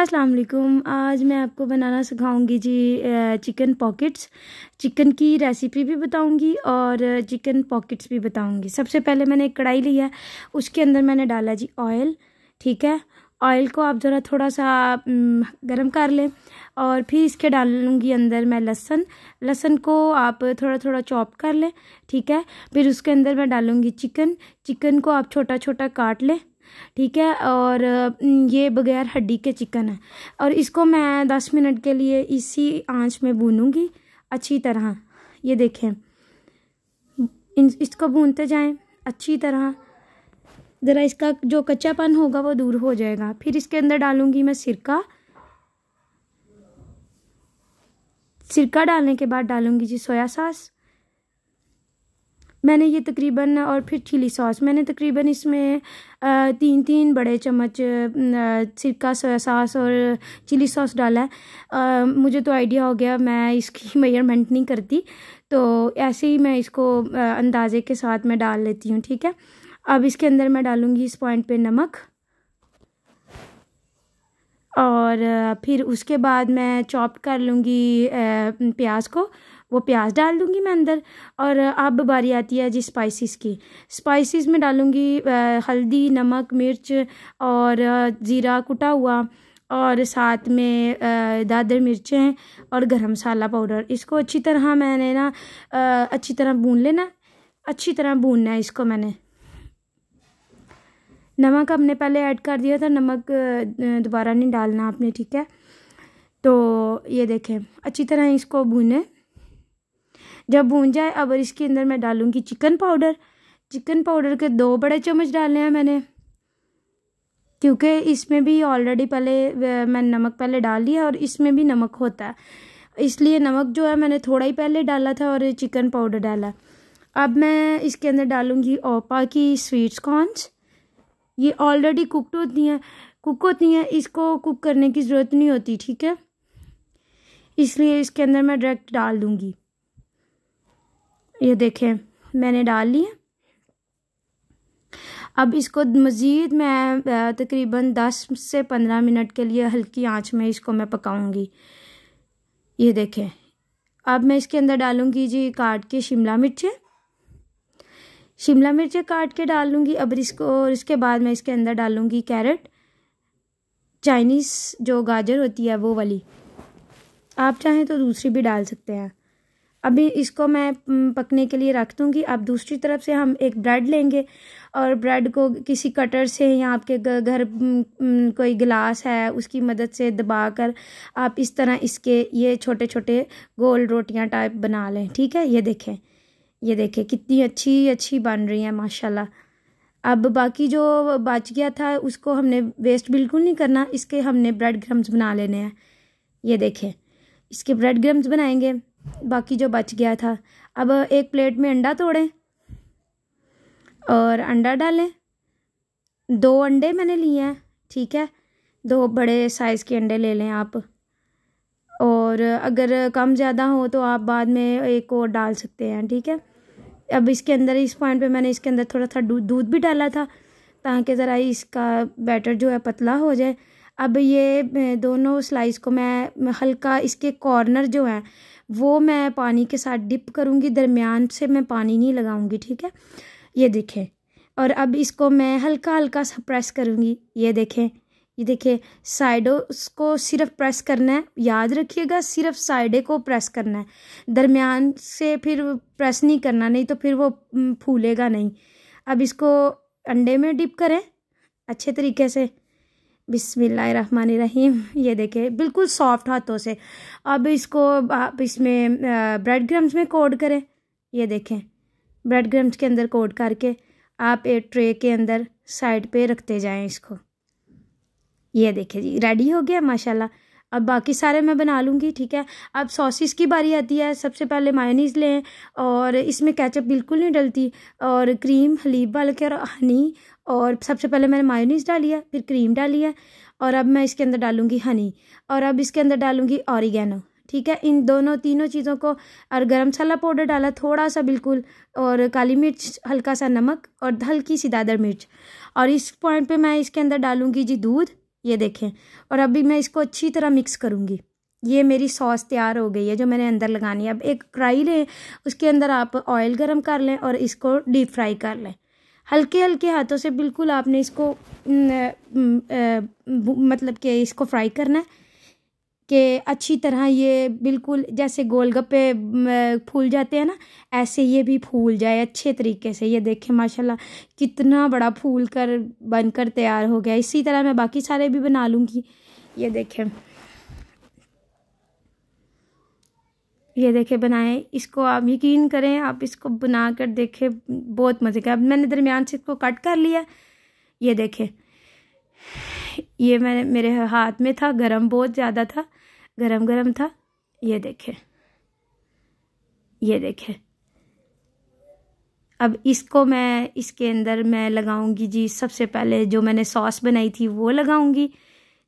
अस्सलाम वालेकुम आज मैं आपको बनाना सिखाऊंगी जी चिकन पॉकेट्स चिकन की रेसिपी भी बताऊंगी और चिकन पॉकेट्स भी बताऊंगी सबसे पहले मैंने एक कढ़ाई ली है उसके अंदर मैंने डाला जी ऑयल ठीक है ऑयल को आप ज़रा थोड़ा सा गर्म कर लें और फिर इसके डालूंगी अंदर मैं लहसन लहसन को आप थोड़ा थोड़ा चॉप कर लें ठीक है फिर उसके अंदर मैं डालूंगी चिकन चिकन को आप छोटा छोटा काट लें ठीक है और ये बगैर हड्डी के चिकन है और इसको मैं दस मिनट के लिए इसी आंच में भूनूंगी अच्छी तरह ये देखें इसको भूनते जाएं अच्छी तरह ज़रा इसका जो कच्चापन होगा वो दूर हो जाएगा फिर इसके अंदर डालूंगी मैं सिरका सिरका डालने के बाद डालूंगी जी सोया सॉस मैंने ये तकरीबन और फिर चिली सॉस मैंने तकरीबन इसमें तीन तीन बड़े चम्मच सिरका सोया सॉस और चिली सॉस डाला है मुझे तो आइडिया हो गया मैं इसकी मेयरमेंट नहीं करती तो ऐसे ही मैं इसको अंदाजे के साथ मैं डाल लेती हूँ ठीक है अब इसके अंदर मैं डालूँगी इस पॉइंट पर नमक और फिर उसके बाद मैं चॉप कर लूँगी प्याज को वो प्याज डाल दूँगी मैं अंदर और अब बारी आती है जी स्पाइसेस की स्पाइसेस में डालूँगी हल्दी नमक मिर्च और ज़ीरा कुटा हुआ और साथ में दादर मिर्चें और गरम मसाला पाउडर इसको अच्छी तरह मैंने ना अच्छी तरह भून लेना अच्छी तरह भूनना है इसको मैंने नमक हमने पहले ऐड कर दिया था नमक दोबारा नहीं डालना आपने ठीक है तो ये देखें अच्छी तरह इसको भूने जब भून जाए अब इसके अंदर मैं डालूँगी चिकन पाउडर चिकन पाउडर के दो बड़े चम्मच डाले हैं मैंने क्योंकि इसमें भी ऑलरेडी पहले मैंने नमक पहले डाल लिया और इसमें भी नमक होता है इसलिए नमक जो है मैंने थोड़ा ही पहले डाला था और चिकन पाउडर डाला अब मैं इसके अंदर डालूँगी ओपा की स्वीट्स कॉर्नस ये ऑलरेडी कुकड होती हैं कुक होती हैं इसको कुक करने की ज़रूरत नहीं होती ठीक है इसलिए इसके अंदर मैं डायरेक्ट डाल दूँगी ये देखें मैंने डाल लिए अब इसको मज़ीद मैं तकरीबन दस से पंद्रह मिनट के लिए हल्की आंच में इसको मैं पकाऊंगी ये देखें अब मैं इसके अंदर डालूंगी जी काट के शिमला मिर्चें शिमला मिर्चें काट के डालूंगी अब इसको और इसके बाद मैं इसके अंदर डालूंगी कैरेट चाइनीज़ जो गाजर होती है वो वाली आप चाहें तो दूसरी भी डाल सकते हैं अभी इसको मैं पकने के लिए रख दूँगी अब दूसरी तरफ से हम एक ब्रेड लेंगे और ब्रेड को किसी कटर से या आपके घर कोई गिलास है उसकी मदद से दबा कर आप इस तरह इसके ये छोटे छोटे गोल रोटियां टाइप बना लें ठीक है ये देखें ये देखें कितनी अच्छी अच्छी बन रही हैं माशाल्लाह अब बाकी जो बच गया था उसको हमने वेस्ट बिल्कुल नहीं करना इसके हमने ब्रेड ग्रम्स बना लेने हैं ये देखें इसके ब्रेड ग्रम्स बनाएंगे बाकी जो बच गया था अब एक प्लेट में अंडा तोड़ें और अंडा डालें दो अंडे मैंने लिए हैं ठीक है दो बड़े साइज़ के अंडे ले लें आप और अगर कम ज़्यादा हो तो आप बाद में एक और डाल सकते हैं ठीक है अब इसके अंदर इस पॉइंट पे मैंने इसके अंदर थोड़ा सा दूध भी डाला था ताकि ज़रा इसका बैटर जो है पतला हो जाए अब ये दोनों स्लाइस को मैं हल्का इसके कॉर्नर जो हैं वो मैं पानी के साथ डिप करूँगी दरमियान से मैं पानी नहीं लगाऊँगी ठीक है ये देखें और अब इसको मैं हल्का हल्का सा प्रेस करूँगी ये देखें ये देखिए साइडों को सिर्फ प्रेस करना है याद रखिएगा सिर्फ साइडे को प्रेस करना है दरमियान से फिर प्रेस नहीं करना नहीं तो फिर वो फूलेगा नहीं अब इसको अंडे में डिप करें अच्छे तरीके से बिसमीम ये देखें बिल्कुल सॉफ्ट हाथों से अब इसको आप इसमें ब्रेड ग्रम्स में कोड करें ये देखें ब्रेड ग्रम्स के अंदर कोड करके आप एक ट्रे के अंदर साइड पे रखते जाएं इसको ये देखें जी रेडी हो गया माशाल्लाह अब बाकी सारे मैं बना लूँगी ठीक है अब सॉसेस की बारी आती है सबसे पहले मायनीस लें और इसमें कैचअप बिल्कुल नहीं डलती और क्रीम हलीब के और हनी और सबसे पहले मैंने मायोनीस डाली है फिर क्रीम डाली है और अब मैं इसके अंदर डालूँगी हनी और अब इसके अंदर डालूँगी ऑरिगेनो ठीक है इन दोनों तीनों चीज़ों को और गरम मसाला पाउडर डाला थोड़ा सा बिल्कुल और काली मिर्च हल्का सा नमक और हल्की सी दादर मिर्च और इस पॉइंट पे मैं इसके अंदर डालूंगी जी दूध ये देखें और अभी मैं इसको अच्छी तरह मिक्स करूँगी ये मेरी सॉस तैयार हो गई है जो मैंने अंदर लगानी है अब एक कढ़ाई लें उसके अंदर आप ऑयल गर्म कर लें और इसको डीप फ्राई कर लें हल्के हल्के हाथों से बिल्कुल आपने इसको न, न, न, मतलब कि इसको फ्राई करना है कि अच्छी तरह ये बिल्कुल जैसे गोलगप्पे फूल जाते हैं ना ऐसे ये भी फूल जाए अच्छे तरीके से ये देखें माशाल्लाह कितना बड़ा फूल कर बनकर तैयार हो गया इसी तरह मैं बाकी सारे भी बना लूँगी ये देखें ये देखें बनाएं इसको आप यकीन करें आप इसको बना कर देखें बहुत मज़े का मैंने दरमियान से इसको कट कर लिया ये देखें ये मैंने मेरे हाथ में था गरम बहुत ज़्यादा था गरम गरम था ये देखें ये देखें अब इसको मैं इसके अंदर मैं लगाऊंगी जी सबसे पहले जो मैंने सॉस बनाई थी वो लगाऊंगी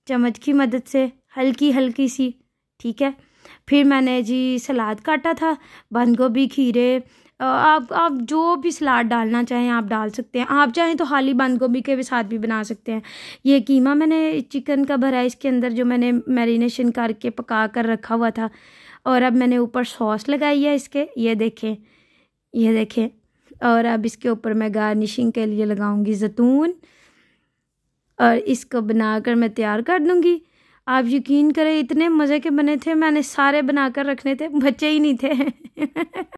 चम्मच की मदद से हल्की हल्की सी ठीक है फिर मैंने जी सलाद काटा था बंद गोभी खीरे आप आप जो भी सलाद डालना चाहें आप डाल सकते हैं आप चाहें तो हाली बंद गोभी के भी साथ भी बना सकते हैं ये कीमा मैंने चिकन का भरा इसके अंदर जो मैंने मैरिनेशन करके पका कर रखा हुआ था और अब मैंने ऊपर सॉस लगाई है इसके ये देखें ये देखें और अब इसके ऊपर मैं गार्निशिंग के लिए लगाऊंगी जैतून और इसको बनाकर मैं तैयार कर दूंगी आप यकीन करें इतने मज़े के बने थे मैंने सारे बनाकर रखने थे बचे ही नहीं थे